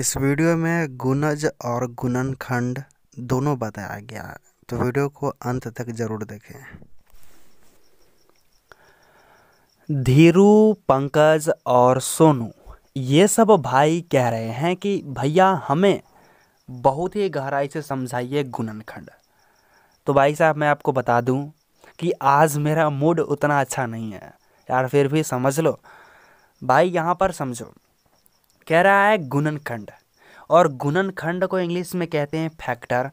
इस वीडियो में गुनज और गुणनखंड दोनों बताया गया है तो वीडियो को अंत तक जरूर देखें धीरू पंकज और सोनू ये सब भाई कह रहे हैं कि भैया हमें बहुत ही गहराई से समझाइए गुणनखंड तो भाई साहब मैं आपको बता दूं कि आज मेरा मूड उतना अच्छा नहीं है यार फिर भी समझ लो भाई यहाँ पर समझो कह रहा है गुणनखंड खंड और गुणनखंड खंड को इंग्लिश में कहते हैं फैक्टर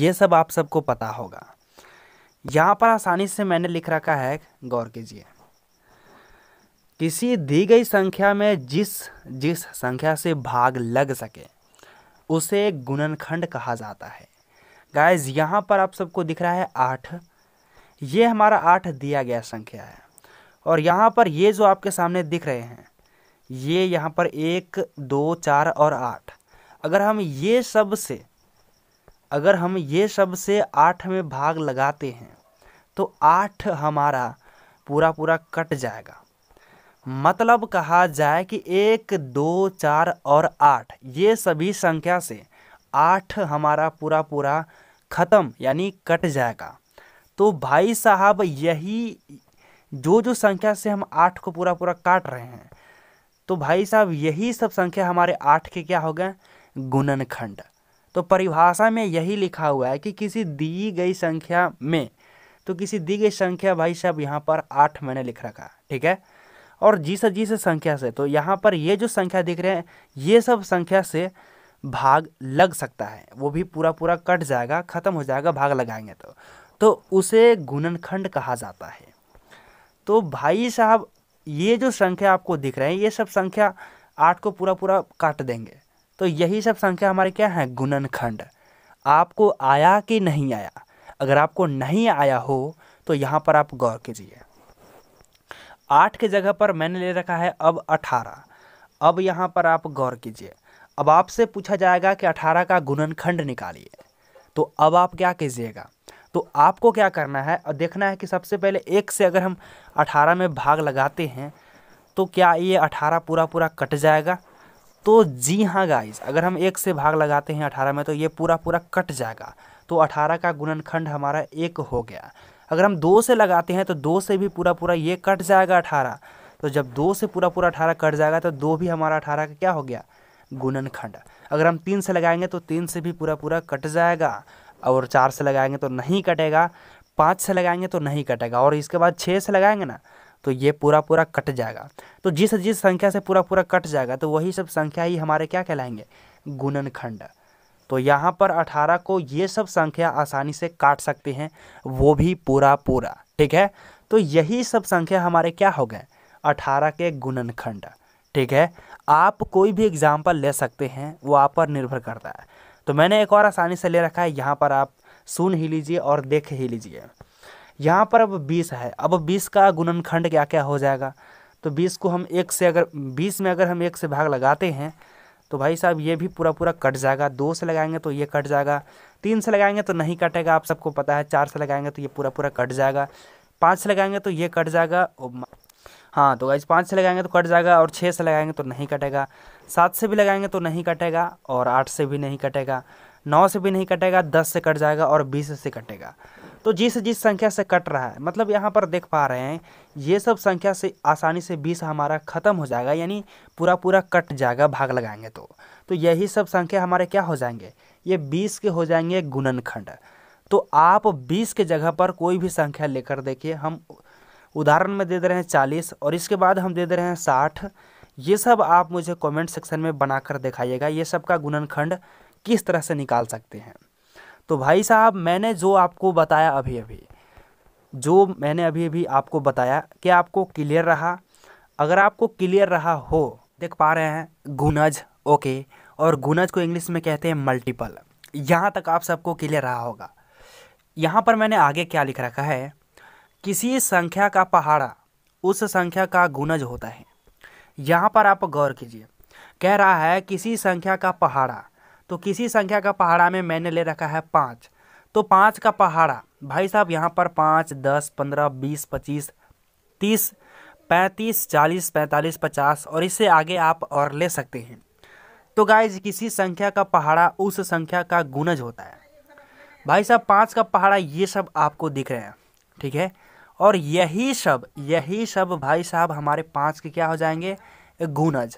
ये सब आप सबको पता होगा यहाँ पर आसानी से मैंने लिख रखा है गौर कीजिए किसी दी गई संख्या में जिस जिस संख्या से भाग लग सके उसे गुणनखंड कहा जाता है गाइज यहाँ पर आप सबको दिख रहा है आठ ये हमारा आठ दिया गया संख्या है और यहाँ पर ये जो आपके सामने दिख रहे हैं ये यहाँ पर एक दो चार और आठ अगर हम ये सब से अगर हम ये सब से आठ में भाग लगाते हैं तो आठ हमारा पूरा पूरा कट जाएगा मतलब कहा जाए कि एक दो चार और आठ ये सभी संख्या से आठ हमारा पूरा पूरा ख़त्म यानी कट जाएगा तो भाई साहब यही जो जो संख्या से हम आठ को पूरा पूरा काट रहे हैं तो भाई साहब यही सब संख्या हमारे आठ के क्या हो गए गुणनखंड तो परिभाषा में यही लिखा हुआ है कि किसी दी गई संख्या में तो किसी दी गई संख्या भाई साहब यहाँ पर आठ मैंने लिख रखा ठीक है और जिस जिस संख्या से तो यहाँ पर ये जो संख्या दिख रहे हैं ये सब संख्या से भाग लग सकता है वो भी पूरा पूरा कट जाएगा ख़त्म हो जाएगा भाग लगाएंगे तो तो उसे गुणनखंड कहा जाता है तो भाई साहब ये जो संख्या आपको दिख रहे हैं ये सब संख्या आठ को पूरा पूरा काट देंगे तो यही सब संख्या हमारे क्या है गुणनखंड आपको आया कि नहीं आया अगर आपको नहीं आया हो तो यहाँ पर आप गौर कीजिए आठ के जगह पर मैंने ले रखा है अब अठारह अब यहाँ पर आप गौर कीजिए अब आपसे पूछा जाएगा कि अठारह का गुणनखंड निकालिए तो अब आप क्या कीजिएगा तो आपको क्या करना है और देखना है कि सबसे पहले एक से अगर हम अठारह में भाग लगाते हैं तो क्या ये अठारह पूरा पूरा कट जाएगा तो जी हाँ गाइस अगर हम एक से भाग लगाते हैं अठारह में तो ये पूरा पूरा कट जाएगा तो अठारह का गुणनखंड हमारा एक हो गया अगर हम दो से लगाते हैं तो दो से भी पूरा पूरा ये कट जाएगा अठारह तो जब दो से पूरा पूरा अठारह कट जाएगा तो दो भी हमारा अठारह का क्या हो गया गुणनखंड अगर हम तीन से लगाएंगे तो तीन से भी पूरा पूरा कट जाएगा और चार से लगाएंगे तो नहीं कटेगा पाँच से लगाएंगे तो नहीं कटेगा और इसके बाद छः से लगाएंगे ना तो ये पूरा पूरा कट जाएगा तो जिस जिस संख्या से पूरा पूरा कट जाएगा तो वही सब संख्या ही हमारे क्या कहलाएंगे गुणनखंड तो यहाँ पर अठारह को ये सब संख्या आसानी से काट सकते हैं वो भी पूरा पूरा ठीक है तो यही सब संख्या हमारे क्या हो गए अठारह के गुणनखंड ठीक है आप कोई भी एग्जाम्पल ले सकते हैं वो आप पर निर्भर करता है तो मैंने एक और आसानी से ले रखा है यहाँ पर आप सुन ही लीजिए और देख ही लीजिए यहाँ पर अब बीस है अब बीस का गुणनखंड क्या क्या हो जाएगा तो बीस को हम एक से अगर बीस में अगर हम एक से भाग लगाते हैं तो भाई साहब ये भी पूरा पूरा कट जाएगा दो से लगाएंगे तो ये कट जाएगा तीन से लगाएंगे तो नहीं कटेगा आप सबको पता है चार से लगाएंगे तो ये पूरा पूरा कट जाएगा पाँच से लगाएंगे तो ये कट जाएगा हाँ तो भाई पाँच से लगाएंगे तो कट जाएगा और छः से लगाएंगे तो नहीं कटेगा सात से भी लगाएंगे तो नहीं कटेगा और आठ से भी नहीं कटेगा नौ से भी नहीं कटेगा दस से कट जाएगा और बीस से कटेगा तो जिस जिस संख्या से कट रहा है मतलब यहाँ पर देख पा रहे हैं ये सब संख्या से आसानी से बीस हमारा ख़त्म हो जाएगा यानी पूरा पूरा कट जाएगा भाग लगाएंगे तो तो यही सब संख्या हमारे क्या हो जाएंगे ये बीस के हो जाएंगे गुणनखंड तो आप बीस के जगह पर कोई भी संख्या लेकर देखिए हम उदाहरण में दे दे रहे हैं चालीस और इसके बाद हम दे दे रहे हैं साठ ये सब आप मुझे कमेंट सेक्शन में बनाकर दिखाइएगा ये सब का गुणनखंड किस तरह से निकाल सकते हैं तो भाई साहब मैंने जो आपको बताया अभी अभी जो मैंने अभी अभी आपको बताया कि आपको क्लियर रहा अगर आपको क्लियर रहा हो देख पा रहे हैं गुनज ओके और गुनज को इंग्लिश में कहते हैं मल्टीपल यहाँ तक आप सबको क्लियर रहा होगा यहाँ पर मैंने आगे क्या लिख रखा है किसी संख्या का पहाड़ा उस संख्या का गुनज होता है यहाँ पर आप गौर कीजिए कह रहा है किसी संख्या का पहाड़ा तो किसी संख्या का पहाड़ा में मैंने ले रखा है पाँच तो पाँच का पहाड़ा भाई साहब यहाँ पर पाँच दस पंद्रह बीस पच्चीस तीस पैंतीस चालीस पैंतालीस पचास और इससे आगे आप और ले सकते हैं तो गाइज किसी संख्या का पहाड़ा उस संख्या का गुणज होता है भाई साहब पाँच का पहाड़ा ये सब आपको दिख रहे हैं ठीक है और यही सब यही सब भाई साहब हमारे पाँच के क्या हो जाएंगे गुणज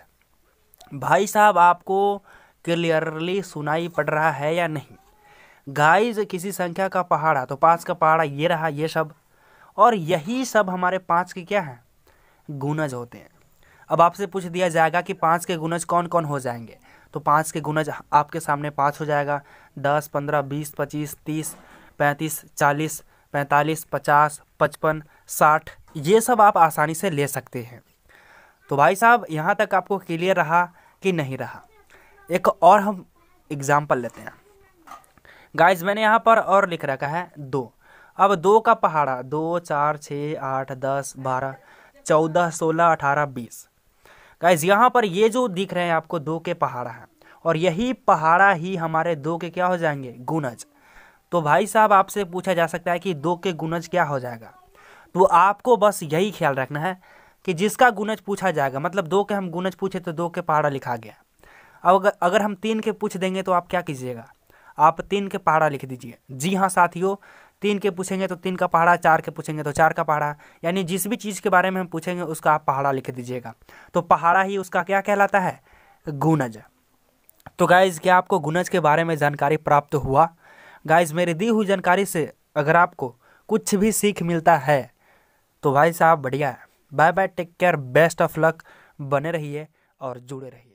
भाई साहब आपको क्लियरली सुनाई पड़ रहा है या नहीं गाइज किसी संख्या का पहाड़ा तो पाँच का पहाड़ा ये रहा ये सब और यही सब हमारे पाँच के क्या हैं गुणज होते हैं अब आपसे पूछ दिया जाएगा कि पाँच के गुणज कौन कौन हो जाएंगे तो पाँच के गुणज आपके सामने पाँच हो जाएगा दस पंद्रह बीस पच्चीस तीस पैंतीस चालीस पैंतालीस पचास पचपन साठ ये सब आप आसानी से ले सकते हैं तो भाई साहब यहाँ तक आपको क्लियर रहा कि नहीं रहा एक और हम एग्ज़ाम्पल लेते हैं गाइज मैंने यहाँ पर और लिख रखा है दो अब दो का पहाड़ा दो चार छः आठ दस बारह चौदह सोलह अठारह बीस गाइज यहाँ पर ये जो दिख रहे हैं आपको दो के पहाड़ा हैं और यही पहाड़ा ही हमारे दो के क्या हो जाएंगे गुणज तो भाई साहब आपसे पूछा जा सकता है कि दो के गुणज क्या हो जाएगा तो आपको बस यही ख्याल रखना है कि जिसका गुणज पूछा जाएगा मतलब दो के हम गुणज पूछे तो दो के पहाड़ा लिखा गया अब अगर अगर हम तीन के पूछ देंगे तो आप क्या कीजिएगा आप तीन के पहाड़ा लिख दीजिए जी हाँ साथियों तीन के पूछेंगे तो तीन का पहाड़ा चार के पूछेंगे तो चार का पहाड़ा यानी जिस भी चीज़ के बारे में हम पूछेंगे उसका आप पहाड़ा लिख दीजिएगा तो पहाड़ा ही उसका क्या कहलाता है गुणज तो गाइज क्या आपको गुणज के बारे में जानकारी प्राप्त हुआ गाइस मेरी दी हुई जानकारी से अगर आपको कुछ भी सीख मिलता है तो भाई साहब बढ़िया है bye bye take care best of luck बने रहिए और जुड़े रहिए